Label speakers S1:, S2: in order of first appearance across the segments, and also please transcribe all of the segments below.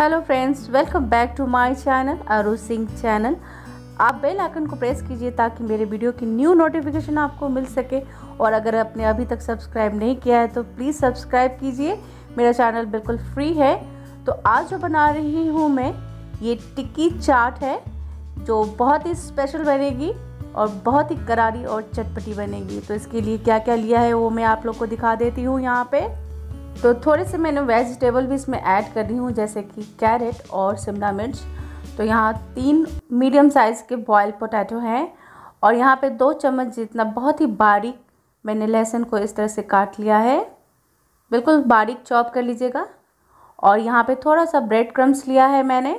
S1: hello friends welcome back to my channel Aru Singh channel आप bell icon को press कीजिए ताकि मेरे वीडियो की न्यू नोटिफिकेशन आपको मिल सके और अगर आपने अभी तक सब्सक्राइब नहीं किया है तो प्लीज़ सब्सक्राइब कीजिए मेरा चैनल बिल्कुल फ्री है तो आज जो बना रही हूँ मैं ये टिक्की चाट है जो बहुत ही स्पेशल बनेगी और बहुत ही करारी और चटपटी बनेगी तो इसके लिए क्या क्या लिया है वो मैं आप लोग को दिखा देती हूँ यहाँ पर तो थोड़े से मैंने वेजिटेबल भी इसमें ऐड कर रही हूँ जैसे कि कैरेट और शिमला मिर्च तो यहाँ तीन मीडियम साइज़ के बॉयल पोटैटो हैं और यहाँ पे दो चम्मच जितना बहुत ही बारीक मैंने लहसुन को इस तरह से काट लिया है बिल्कुल बारीक चॉप कर लीजिएगा और यहाँ पे थोड़ा सा ब्रेड क्रम्स लिया है मैंने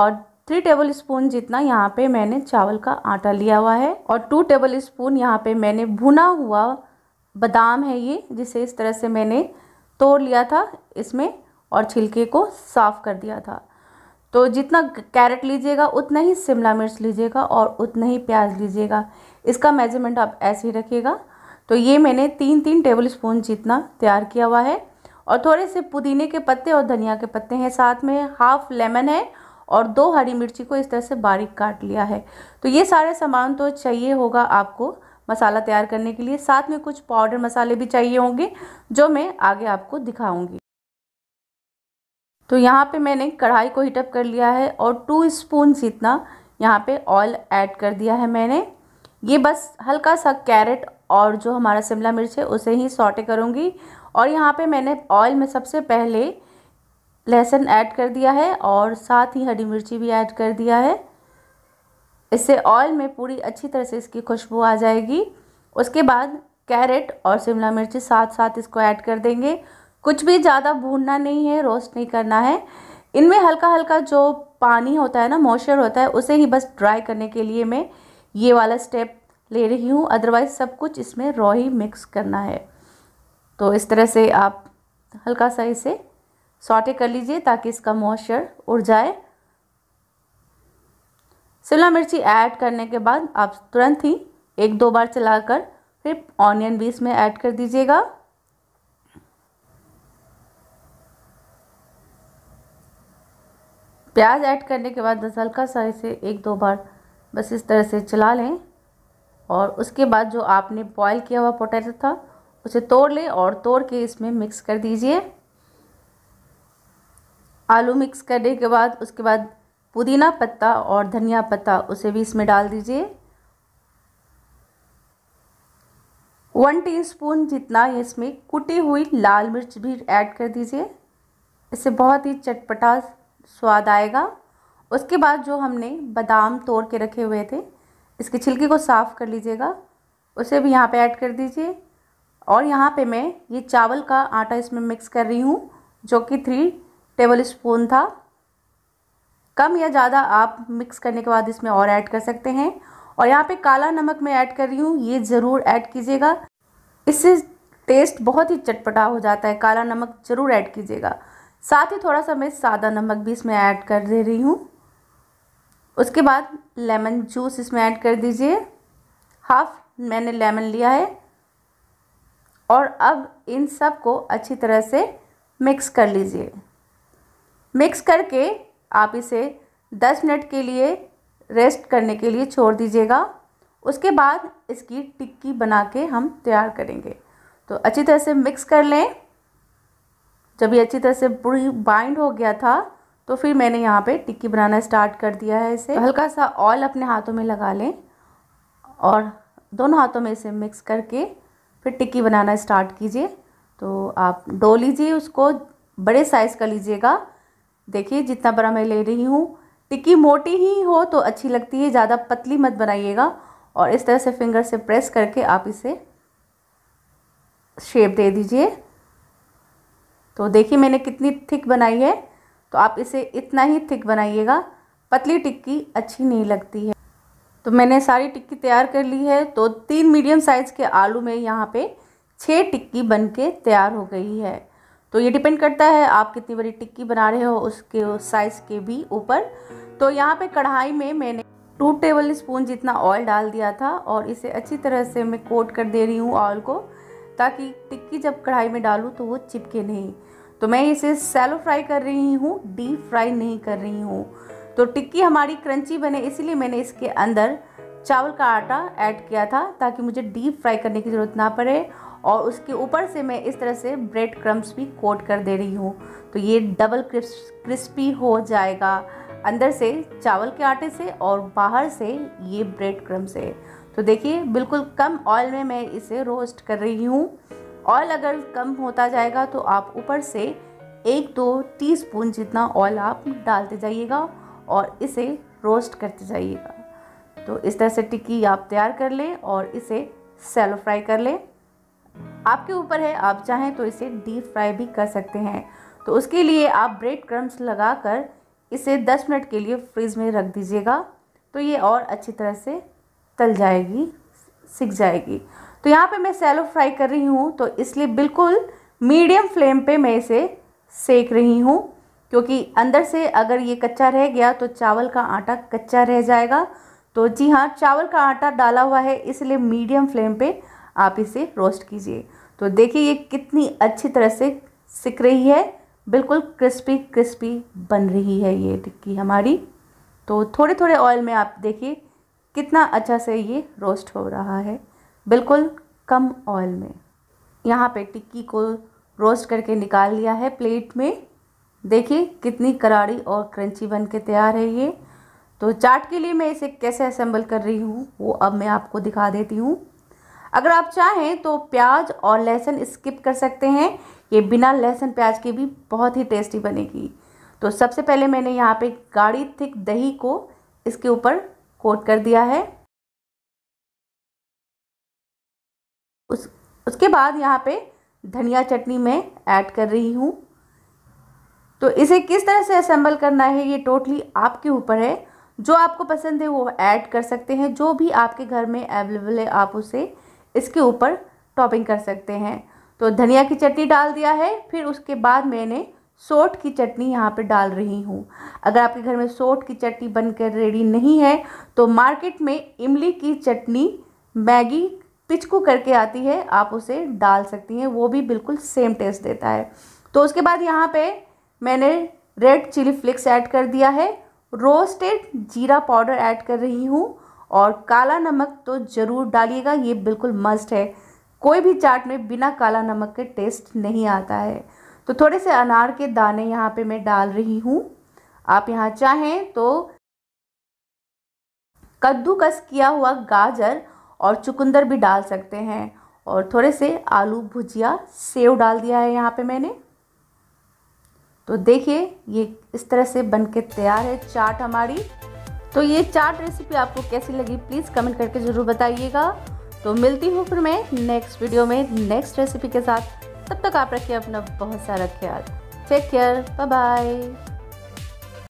S1: और थ्री टेबल स्पून जितना यहाँ पे मैंने चावल का आटा लिया हुआ है और टू टेबल स्पून यहाँ पर मैंने भुना हुआ बादाम है ये जिसे इस तरह से मैंने तोड़ लिया था इसमें और छिलके को साफ़ कर दिया था तो जितना कैरेट लीजिएगा उतना ही शिमला मिर्च लीजिएगा और उतना ही प्याज लीजिएगा इसका मेजरमेंट आप ऐसे ही रखिएगा तो ये मैंने तीन तीन टेबल स्पून जितना तैयार किया हुआ है और थोड़े से पुदीने के पत्ते और धनिया के पत्ते हैं साथ में हाफ लेमन है और दो हरी मिर्ची को इस तरह से बारीक काट लिया है तो ये सारे सामान तो चाहिए होगा आपको मसाला तैयार करने के लिए साथ में कुछ पाउडर मसाले भी चाहिए होंगे जो मैं आगे आपको दिखाऊंगी तो यहाँ पे मैंने कढ़ाई को हीटअप कर लिया है और टू स्पून जितना यहाँ पे ऑयल ऐड कर दिया है मैंने ये बस हल्का सा कैरेट और जो हमारा शिमला मिर्च है उसे ही सॉटे करूँगी और यहाँ पर मैंने ऑयल में सबसे पहले लहसुन ऐड कर दिया है और साथ ही हरी मिर्ची भी ऐड कर दिया है इससे ऑयल में पूरी अच्छी तरह से इसकी खुशबू आ जाएगी उसके बाद कैरेट और शिमला मिर्ची साथ साथ इसको ऐड कर देंगे कुछ भी ज़्यादा भूनना नहीं है रोस्ट नहीं करना है इनमें हल्का हल्का जो पानी होता है ना मॉइस्चर होता है उसे ही बस ड्राई करने के लिए मैं ये वाला स्टेप ले रही हूँ अदरवाइज़ सब कुछ इसमें रॉ ही मिक्स करना है तो इस तरह से आप हल्का सा इसे सॉटे कर लीजिए ताकि इसका मॉइस्चर उड़ जाए शिमला मिर्ची ऐड करने के बाद आप तुरंत ही एक दो बार चलाकर फिर ऑनियन भी इसमें ऐड कर दीजिएगा प्याज ऐड करने के बाद बस हल्का सा इसे एक दो बार बस इस तरह से चला लें और उसके बाद जो आपने बॉयल किया हुआ पोटैटो था उसे तोड़ लें और तोड़ के इसमें मिक्स कर दीजिए आलू मिक्स करने के बाद उसके बाद पुदीना पत्ता और धनिया पत्ता उसे भी इसमें डाल दीजिए वन टीस्पून जितना ये इसमें कुटी हुई लाल मिर्च भी ऐड कर दीजिए इससे बहुत ही चटपटा स्वाद आएगा उसके बाद जो हमने बादाम तोड़ के रखे हुए थे इसके छिलके को साफ़ कर लीजिएगा उसे भी यहाँ पे ऐड कर दीजिए और यहाँ पे मैं ये चावल का आटा इसमें मिक्स कर रही हूँ जो कि थ्री टेबल स्पून था कम या ज़्यादा आप मिक्स करने के बाद इसमें और ऐड कर सकते हैं और यहाँ पे काला नमक मैं ऐड कर रही हूँ ये ज़रूर ऐड कीजिएगा इससे टेस्ट बहुत ही चटपटा हो जाता है काला नमक ज़रूर ऐड कीजिएगा साथ ही थोड़ा सा मैं सादा नमक भी इसमें ऐड कर दे रही हूँ उसके बाद लेमन जूस इसमें ऐड कर दीजिए हाफ मैंने लेमन लिया है और अब इन सब को अच्छी तरह से मिक्स कर लीजिए मिक्स करके आप इसे 10 मिनट के लिए रेस्ट करने के लिए छोड़ दीजिएगा उसके बाद इसकी टिक्की बना के हम तैयार करेंगे तो अच्छी तरह से मिक्स कर लें जब ये अच्छी तरह से पूरी बाइंड हो गया था तो फिर मैंने यहाँ पे टिक्की बनाना स्टार्ट कर दिया है इसे तो हल्का सा ऑयल अपने हाथों में लगा लें और दोनों हाथों में इसे मिक्स करके फिर टिक्की बनाना स्टार्ट कीजिए तो आप डो लीजिए उसको बड़े साइज़ का लीजिएगा देखिए जितना बड़ा मैं ले रही हूँ टिक्की मोटी ही हो तो अच्छी लगती है ज़्यादा पतली मत बनाइएगा और इस तरह से फिंगर से प्रेस करके आप इसे शेप दे दीजिए तो देखिए मैंने कितनी थिक बनाई है तो आप इसे इतना ही थिक बनाइएगा पतली टिक्की अच्छी नहीं लगती है तो मैंने सारी टिक्की तैयार कर ली है तो तीन मीडियम साइज़ के आलू में यहाँ पे छः टिक्की बन के तैयार हो गई है तो ये डिपेंड करता है आप कितनी बड़ी टिक्की बना रहे हो उसके साइज़ के भी ऊपर तो यहाँ पे कढ़ाई में मैंने टू टेबल स्पून जितना ऑयल डाल दिया था और इसे अच्छी तरह से मैं कोट कर दे रही हूँ ऑयल को ताकि टिक्की जब कढ़ाई में डालूँ तो वो चिपके नहीं तो मैं इसे सैलो फ्राई कर रही हूँ डीप फ्राई नहीं कर रही हूँ तो टिक्की हमारी क्रंची बने इसीलिए मैंने इसके अंदर चावल का आटा ऐड किया था ताकि मुझे डीप फ्राई करने की ज़रूरत ना पड़े और उसके ऊपर से मैं इस तरह से ब्रेड क्रम्स भी कोट कर दे रही हूँ तो ये डबल क्रिस्पी हो जाएगा अंदर से चावल के आटे से और बाहर से ये ब्रेड क्रम से तो देखिए बिल्कुल कम ऑयल में मैं इसे रोस्ट कर रही हूँ ऑयल अगर कम होता जाएगा तो आप ऊपर से एक दो टीस्पून जितना ऑयल आप डालते जाइएगा और इसे रोस्ट करते जाइएगा तो इस तरह से टिक्की आप तैयार कर लें और इसे सेलो फ्राई कर लें आपके ऊपर है आप चाहें तो इसे डीप फ्राई भी कर सकते हैं तो उसके लिए आप ब्रेड क्रम्स लगा कर इसे 10 मिनट के लिए फ्रिज में रख दीजिएगा तो ये और अच्छी तरह से तल जाएगी सिक जाएगी तो यहाँ पे मैं सैलो फ्राई कर रही हूँ तो इसलिए बिल्कुल मीडियम फ्लेम पे मैं इसे सेक रही हूँ क्योंकि अंदर से अगर ये कच्चा रह गया तो चावल का आटा कच्चा रह जाएगा तो जी हाँ चावल का आटा डाला हुआ है इसलिए मीडियम फ्लेम पर आप इसे रोस्ट कीजिए तो देखिए ये कितनी अच्छी तरह से सिक रही है बिल्कुल क्रिस्पी क्रिस्पी बन रही है ये टिक्की हमारी तो थोड़े थोड़े ऑयल में आप देखिए कितना अच्छा से ये रोस्ट हो रहा है बिल्कुल कम ऑयल में यहाँ पे टिक्की को रोस्ट करके निकाल लिया है प्लेट में देखिए कितनी करारी और क्रंची बन के तैयार है ये तो चाट के लिए मैं इसे कैसे असेंबल कर रही हूँ वो अब मैं आपको दिखा देती हूँ अगर आप चाहें तो प्याज और लहसुन स्किप कर सकते हैं ये बिना लहसुन प्याज के भी बहुत ही टेस्टी बनेगी तो सबसे पहले मैंने यहाँ पे गाढ़ी थिक दही को इसके ऊपर कोट कर दिया है उस उसके बाद यहाँ पे धनिया चटनी मैं ऐड कर रही हूँ तो इसे किस तरह से असेंबल करना है ये टोटली आपके ऊपर है जो आपको पसंद है वो ऐड कर सकते हैं जो भी आपके घर में अवेलेबल है आप उसे इसके ऊपर टॉपिंग कर सकते हैं तो धनिया की चटनी डाल दिया है फिर उसके बाद मैंने सोट की चटनी यहाँ पर डाल रही हूँ अगर आपके घर में सोट की चटनी बनकर रेडी नहीं है तो मार्केट में इमली की चटनी मैगी पिचकू करके आती है आप उसे डाल सकती हैं वो भी बिल्कुल सेम टेस्ट देता है तो उसके बाद यहाँ पे मैंने रेड चिली फ्लिक्स ऐड कर दिया है रोस्टेड जीरा पाउडर ऐड कर रही हूँ और काला नमक तो ज़रूर डालिएगा ये बिल्कुल मस्ट है कोई भी चाट में बिना काला नमक के टेस्ट नहीं आता है तो थोड़े से अनार के दाने यहाँ पे मैं डाल रही हूँ आप यहाँ चाहें तो कद्दूकस किया हुआ गाजर और चुकंदर भी डाल सकते हैं और थोड़े से आलू भुजिया सेव डाल दिया है यहाँ पे मैंने तो देखिए ये इस तरह से बन के तैयार है चाट हमारी तो ये चाट रेसिपी आपको कैसी लगी प्लीज़ कमेंट करके ज़रूर बताइएगा तो मिलती हूँ फिर मैं नेक्स्ट वीडियो में नेक्स्ट रेसिपी के साथ तब तक आप रखिए अपना बहुत सारा ख्याल टेक केयर बाय बाय